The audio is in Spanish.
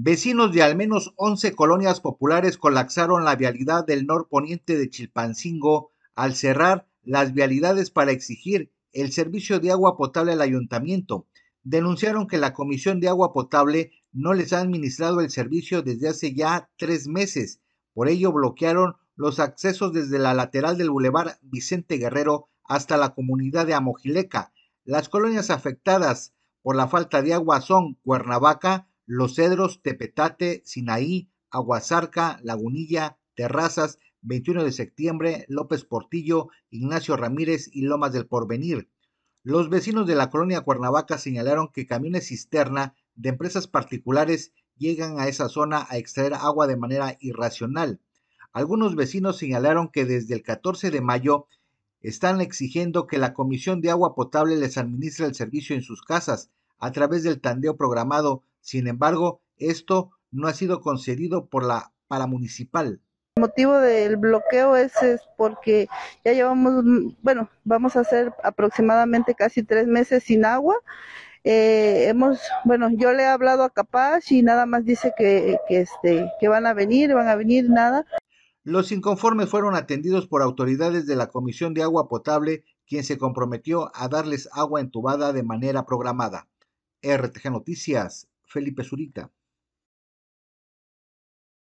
Vecinos de al menos 11 colonias populares colapsaron la vialidad del norponiente de Chilpancingo al cerrar las vialidades para exigir el servicio de agua potable al ayuntamiento. Denunciaron que la Comisión de Agua Potable no les ha administrado el servicio desde hace ya tres meses. Por ello bloquearon los accesos desde la lateral del bulevar Vicente Guerrero hasta la comunidad de Amojileca. Las colonias afectadas por la falta de agua son Cuernavaca, los Cedros, Tepetate, Sinaí, Aguazarca, Lagunilla, Terrazas, 21 de septiembre, López Portillo, Ignacio Ramírez y Lomas del Porvenir. Los vecinos de la colonia Cuernavaca señalaron que camiones cisterna de empresas particulares llegan a esa zona a extraer agua de manera irracional. Algunos vecinos señalaron que desde el 14 de mayo están exigiendo que la Comisión de Agua Potable les administre el servicio en sus casas a través del tandeo programado sin embargo, esto no ha sido concedido por la paramunicipal. El motivo del bloqueo es, porque ya llevamos, mm, bueno, vamos a ser aproximadamente casi tres meses sin agua. Eh, hemos, bueno, yo le he hablado a Capaz y nada más dice que, este, que van a venir, van a venir, nada. Los inconformes fueron atendidos por autoridades de la Comisión de Agua Potable, quien se comprometió a darles agua entubada de manera programada. RTG Noticias, Felipe Zurita